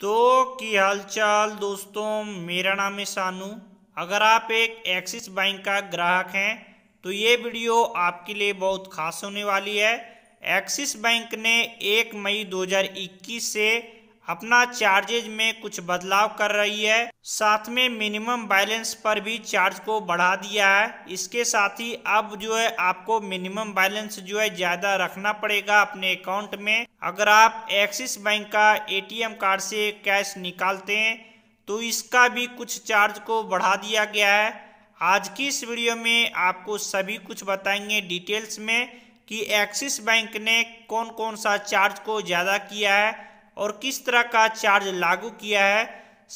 तो की हालचाल दोस्तों मेरा नाम है सानू अगर आप एक एक्सिस बैंक का ग्राहक हैं तो ये वीडियो आपके लिए बहुत खास होने वाली है एक्सिस बैंक ने 1 मई 2021 से अपना चार्जेज में कुछ बदलाव कर रही है साथ में मिनिमम बैलेंस पर भी चार्ज को बढ़ा दिया है इसके साथ ही अब जो है आपको मिनिमम बैलेंस जो है ज्यादा रखना पड़ेगा अपने अकाउंट में अगर आप एक्सिस बैंक का एटीएम कार्ड से कैश निकालते हैं तो इसका भी कुछ चार्ज को बढ़ा दिया गया है आज की इस वीडियो में आपको सभी कुछ बताएंगे डिटेल्स में कि एक्सिस बैंक ने कौन कौन सा चार्ज को ज़्यादा किया है और किस तरह का चार्ज लागू किया है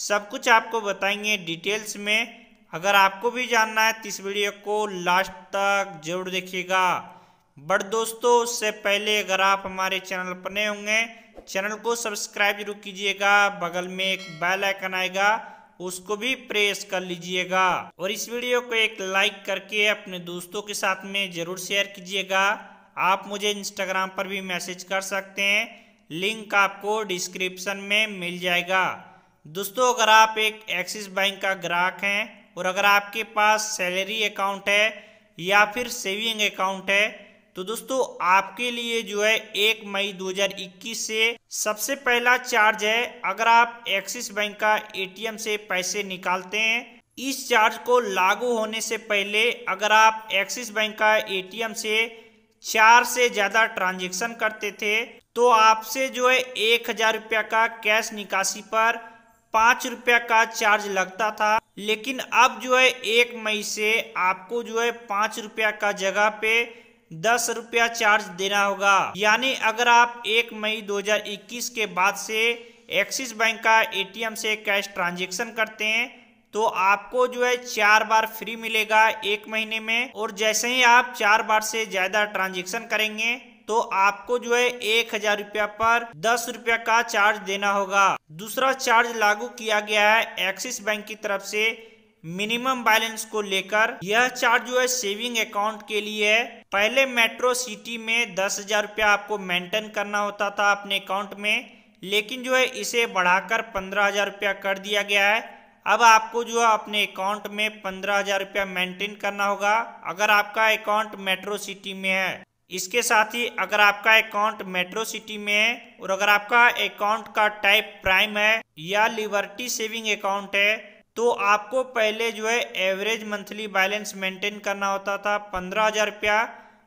सब कुछ आपको बताएंगे डिटेल्स में अगर आपको भी जानना है तो इस वीडियो को लास्ट तक जरूर देखिएगा बट दोस्तों उससे पहले अगर आप हमारे चैनल पर नए होंगे चैनल को सब्सक्राइब जरूर कीजिएगा बगल में एक बेल आइकन आएगा उसको भी प्रेस कर लीजिएगा और इस वीडियो को एक लाइक करके अपने दोस्तों के साथ में जरूर शेयर कीजिएगा आप मुझे इंस्टाग्राम पर भी मैसेज कर सकते हैं लिंक आपको डिस्क्रिप्शन में मिल जाएगा दोस्तों अगर आप एक एक्सिस बैंक का ग्राहक हैं और अगर आपके पास सैलरी अकाउंट है या फिर सेविंग अकाउंट है तो दोस्तों आपके लिए जो है एक मई 2021 से सबसे पहला चार्ज है अगर आप एक्सिस बैंक का एटीएम से पैसे निकालते हैं इस चार्ज को लागू होने से पहले अगर आप एक्सिस बैंक का एटीएम से चार से ज़्यादा ट्रांजेक्शन करते थे तो आपसे जो है एक हजार रुपया का कैश निकासी पर पांच रुपया का चार्ज लगता था लेकिन अब जो है एक मई से आपको जो है पांच रुपया का जगह पे दस रुपया चार्ज देना होगा यानी अगर आप एक मई 2021 के बाद से एक्सिस बैंक का एटीएम से कैश ट्रांजेक्शन करते हैं तो आपको जो है चार बार फ्री मिलेगा एक महीने में और जैसे ही आप चार बार से ज़्यादा ट्रांजेक्शन करेंगे तो आपको जो है एक हजार रुपया पर दस रुपया का चार्ज देना होगा दूसरा चार्ज लागू किया गया है एक्सिस बैंक की तरफ से मिनिमम बैलेंस को लेकर यह चार्ज जो है सेविंग अकाउंट के लिए है पहले मेट्रो सिटी में दस हजार रुपया आपको मेंटेन करना होता था अपने अकाउंट में लेकिन जो है इसे बढ़ाकर पंद्रह हजार रुपया कर दिया गया है अब आपको जो है अपने अकाउंट में पंद्रह हजार रुपया मेंटेन करना होगा अगर आपका अकाउंट मेट्रो सिटी में है इसके साथ ही अगर आपका अकाउंट मेट्रो सिटी में है और अगर आपका अकाउंट का टाइप प्राइम है या लिबर्टी सेविंग अकाउंट है तो आपको पहले जो है एवरेज मंथली बैलेंस मेंटेन करना होता था पंद्रह हज़ार रुपया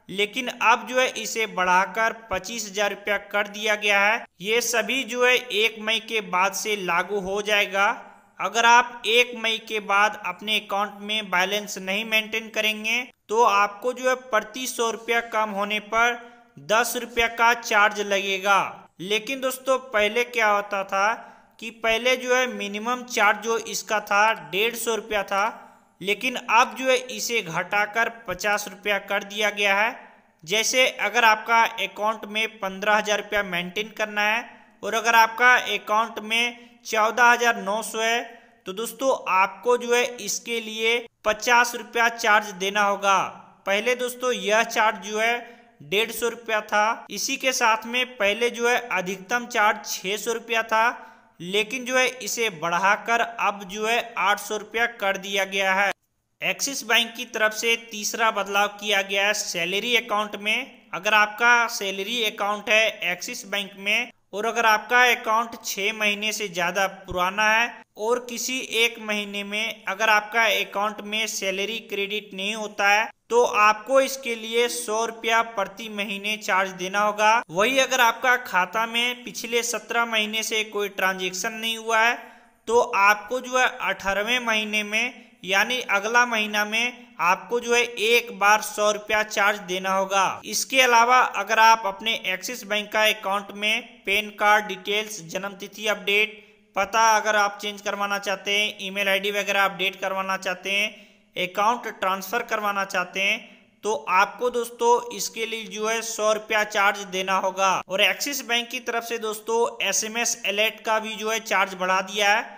लेकिन अब जो है इसे बढ़ाकर पच्चीस हजार रुपया कर दिया गया है ये सभी जो है एक मई के बाद से लागू हो जाएगा अगर आप एक मई के बाद अपने अकाउंट में बैलेंस नहीं मेंटेन करेंगे तो आपको जो है प्रति सौ रुपया कम होने पर दस रुपया का चार्ज लगेगा लेकिन दोस्तों पहले क्या होता था कि पहले जो है मिनिमम चार्ज जो इसका था डेढ़ सौ रुपया था लेकिन अब जो है इसे घटाकर पचास रुपया कर दिया गया है जैसे अगर आपका अकाउंट में पंद्रह हज़ार रुपया मेंटेन करना है और अगर आपका अकाउंट में चौदह हजार नौ सौ है तो दोस्तों आपको जो है इसके लिए पचास रुपया चार्ज देना होगा पहले दोस्तों यह चार्ज जो है डेढ़ सौ रुपया था इसी के साथ में पहले जो है अधिकतम चार्ज छः सौ रुपया था लेकिन जो है इसे बढ़ाकर अब जो है आठ सौ रुपया कर दिया गया है एक्सिस बैंक की तरफ से तीसरा बदलाव किया गया है सैलरी अकाउंट में अगर आपका सैलरी अकाउंट है एक्सिस बैंक में और अगर आपका अकाउंट छः महीने से ज़्यादा पुराना है और किसी एक महीने में अगर आपका अकाउंट में सैलरी क्रेडिट नहीं होता है तो आपको इसके लिए सौ रुपया प्रति महीने चार्ज देना होगा वही अगर आपका खाता में पिछले सत्रह महीने से कोई ट्रांजेक्शन नहीं हुआ है तो आपको जो है अठारहवें महीने में यानी अगला महीना में आपको जो है एक बार सौ रुपया चार्ज देना होगा इसके अलावा अगर आप अपने एक्सिस बैंक का अकाउंट में पैन कार्ड डिटेल्स जन्म तिथि अपडेट पता अगर आप चेंज करवाना चाहते हैं ईमेल आईडी वगैरह अपडेट करवाना चाहते हैं अकाउंट ट्रांसफर करवाना चाहते हैं तो आपको दोस्तों इसके लिए जो है सौ रुपया चार्ज देना होगा और एक्सिस बैंक की तरफ से दोस्तों एसएमएस अलर्ट का भी जो है चार्ज बढ़ा दिया है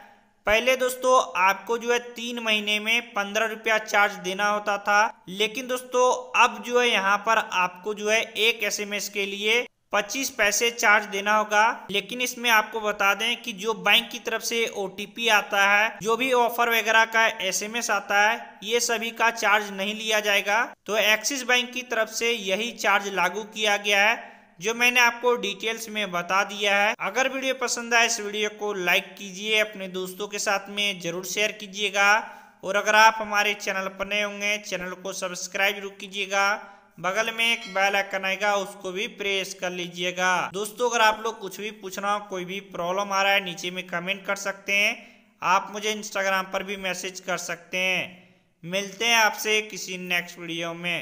पहले दोस्तों आपको जो है तीन महीने में पंद्रह रुपया चार्ज देना होता था लेकिन दोस्तों अब जो है यहाँ पर आपको जो है एक एसएमएस के लिए पच्चीस पैसे चार्ज देना होगा लेकिन इसमें आपको बता दें कि जो बैंक की तरफ से ओ आता है जो भी ऑफर वगैरह का एसएमएस आता है ये सभी का चार्ज नहीं लिया जाएगा तो एक्सिस बैंक की तरफ से यही चार्ज लागू किया गया है जो मैंने आपको डिटेल्स में बता दिया है अगर वीडियो पसंद आए इस वीडियो को लाइक कीजिए अपने दोस्तों के साथ में जरूर शेयर कीजिएगा और अगर आप हमारे चैनल पर नए होंगे चैनल को सब्सक्राइब जरूर कीजिएगा बगल में एक बेल आइकन आएगा उसको भी प्रेस कर लीजिएगा दोस्तों अगर आप लोग कुछ भी पूछना हो कोई भी प्रॉब्लम आ रहा है नीचे में कमेंट कर सकते हैं आप मुझे इंस्टाग्राम पर भी मैसेज कर सकते हैं मिलते हैं आपसे किसी नेक्स्ट वीडियो में